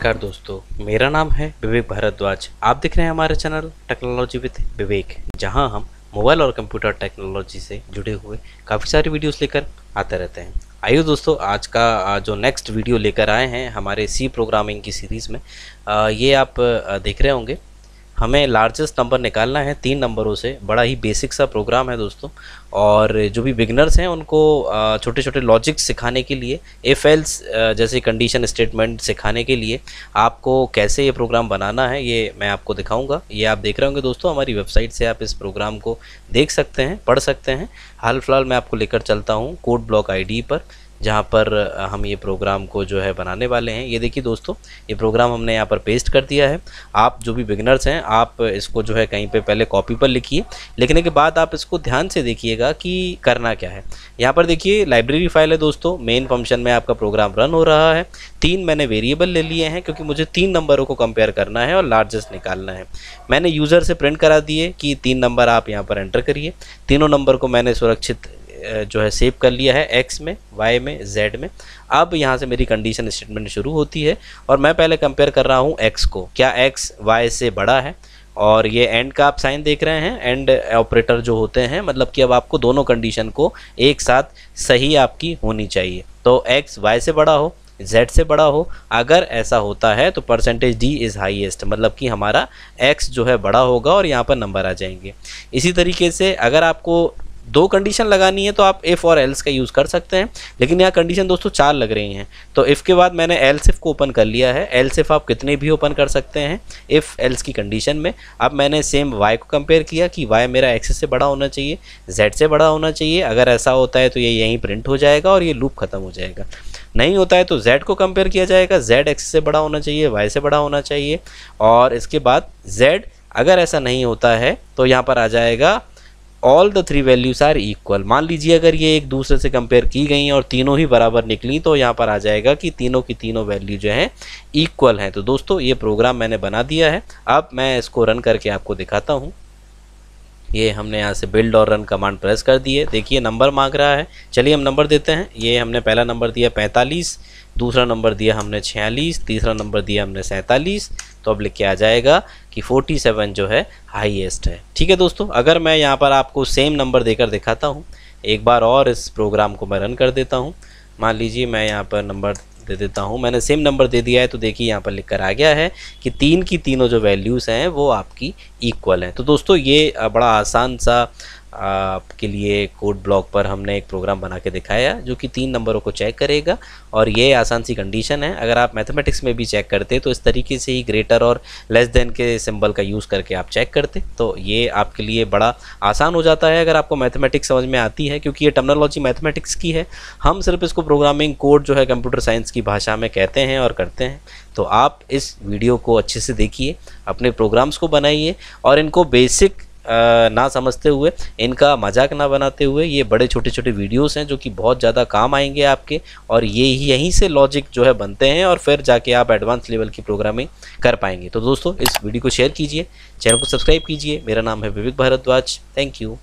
नमस्कार दोस्तों मेरा नाम है विवेक भारद्वाज आप देख रहे हैं हमारे चैनल टेक्नोलॉजी विद विवेक जहां हम मोबाइल और कंप्यूटर टेक्नोलॉजी से जुड़े हुए काफ़ी सारे वीडियोस लेकर आते रहते हैं आइए दोस्तों आज का जो नेक्स्ट वीडियो लेकर आए हैं हमारे सी प्रोग्रामिंग की सीरीज़ में ये आप देख रहे होंगे हमें लार्जेस्ट नंबर निकालना है तीन नंबरों से बड़ा ही बेसिक सा प्रोग्राम है दोस्तों और जो भी बिगनर्स हैं उनको छोटे छोटे लॉजिक सिखाने के लिए एफ एल्स जैसे कंडीशन स्टेटमेंट सिखाने के लिए आपको कैसे ये प्रोग्राम बनाना है ये मैं आपको दिखाऊंगा ये आप देख रहे होंगे दोस्तों हमारी वेबसाइट से आप इस प्रोग्राम को देख सकते हैं पढ़ सकते हैं हाल फिलहाल मैं आपको लेकर चलता हूँ कोड ब्लॉक आई पर जहाँ पर हम ये प्रोग्राम को जो है बनाने वाले हैं ये देखिए दोस्तों ये प्रोग्राम हमने यहाँ पर पेस्ट कर दिया है आप जो भी बिगनर्स हैं आप इसको जो है कहीं पे पहले कॉपी पर लिखिए लिखने के बाद आप इसको ध्यान से देखिएगा कि करना क्या है यहाँ पर देखिए लाइब्रेरी फाइल है दोस्तों मेन फंक्शन में आपका प्रोग्राम रन हो रहा है तीन मैंने वेरिएबल ले लिए हैं क्योंकि मुझे तीन नंबरों को कंपेयर करना है और लार्जेस्ट निकालना है मैंने यूज़र से प्रिंट करा दिए कि तीन नंबर आप यहाँ पर एंटर करिए तीनों नंबर को मैंने सुरक्षित जो है सेव कर लिया है एक्स में वाई में जेड में अब यहाँ से मेरी कंडीशन स्टेटमेंट शुरू होती है और मैं पहले कंपेयर कर रहा हूँ एक्स को क्या एक्स वाई से बड़ा है और ये एंड का आप साइन देख रहे हैं एंड ऑपरेटर जो होते हैं मतलब कि अब आपको दोनों कंडीशन को एक साथ सही आपकी होनी चाहिए तो एक्स वाई से बड़ा हो जेड से बड़ा हो अगर ऐसा होता है तो परसेंटेज डी इज़ हाईएस्ट मतलब कि हमारा एक्स जो है बड़ा होगा और यहाँ पर नंबर आ जाएंगे इसी तरीके से अगर आपको दो कंडीशन लगानी है तो आप इफ़ और एल्स का यूज़ कर सकते हैं लेकिन यहाँ कंडीशन दोस्तों चार लग रही हैं तो इफ़ के बाद मैंने एल्स इफ़ को ओपन कर लिया है एल्स इफ़ आप कितने भी ओपन कर सकते हैं इफ़ एल्स की कंडीशन में अब मैंने सेम वाई को कंपेयर किया कि वाई मेरा एक्सेस से बड़ा होना चाहिए जेड से बड़ा होना चाहिए अगर ऐसा होता है तो ये यहीं प्रिंट हो जाएगा और ये लूप ख़त्म हो जाएगा नहीं होता है तो जेड को कंपेयर किया जाएगा जेड एक्स से बड़ा होना चाहिए वाई से बड़ा होना चाहिए और इसके बाद जेड अगर ऐसा नहीं होता है तो यहाँ पर आ जाएगा all the three values are equal मान लीजिए अगर ये एक दूसरे से कंपेयर की गई और तीनों ही बराबर निकली तो यहाँ पर आ जाएगा कि तीनों की तीनों वैल्यू जो है इक्वल हैं तो दोस्तों ये प्रोग्राम मैंने बना दिया है अब मैं इसको रन करके आपको दिखाता हूँ ये हमने यहाँ से बिल्ड और रन कमांड प्रेस कर दिए देखिए नंबर मांग रहा है चलिए हम नंबर देते हैं ये हमने पहला नंबर दिया पैंतालीस दूसरा नंबर दिया हमने छियालीस तीसरा नंबर दिया हमने सैंतालीस तो अब लिख के आ जाएगा कि 47 जो है हाईएस्ट है ठीक है दोस्तों अगर मैं यहाँ पर आपको सेम नंबर देकर दिखाता हूँ एक बार और इस प्रोग्राम को मैं रन कर देता हूँ मान लीजिए मैं यहाँ पर नंबर दे देता हूँ मैंने सेम नंबर दे दिया है तो देखिए यहाँ पर लिख कर आ गया है कि तीन की तीनों जो वैल्यूज़ हैं वो आपकी इक्वल हैं तो दोस्तों ये बड़ा आसान सा आपके लिए कोड ब्लॉक पर हमने एक प्रोग्राम बना के दिखाया जो कि तीन नंबरों को चेक करेगा और ये आसान सी कंडीशन है अगर आप मैथमेटिक्स में भी चेक करते तो इस तरीके से ही ग्रेटर और लेस देन के सिंबल का यूज़ करके आप चेक करते तो ये आपके लिए बड़ा आसान हो जाता है अगर आपको मैथमेटिक्स समझ में आती है क्योंकि ये टर्मनोलॉजी मैथमेटिक्स की है हम सिर्फ इसको प्रोग्रामिंग कोड जो है कंप्यूटर साइंस की भाषा में कहते हैं और करते हैं तो आप इस वीडियो को अच्छे से देखिए अपने प्रोग्राम्स को बनाइए और इनको बेसिक ना समझते हुए इनका मजाक ना बनाते हुए ये बड़े छोटे छोटे वीडियोस हैं जो कि बहुत ज़्यादा काम आएंगे आपके और ये ही यहीं से लॉजिक जो है बनते हैं और फिर जाके आप एडवांस लेवल की प्रोग्रामिंग कर पाएंगे तो दोस्तों इस वीडियो को शेयर कीजिए चैनल को सब्सक्राइब कीजिए मेरा नाम है विवेक भारद्वाज थैंक यू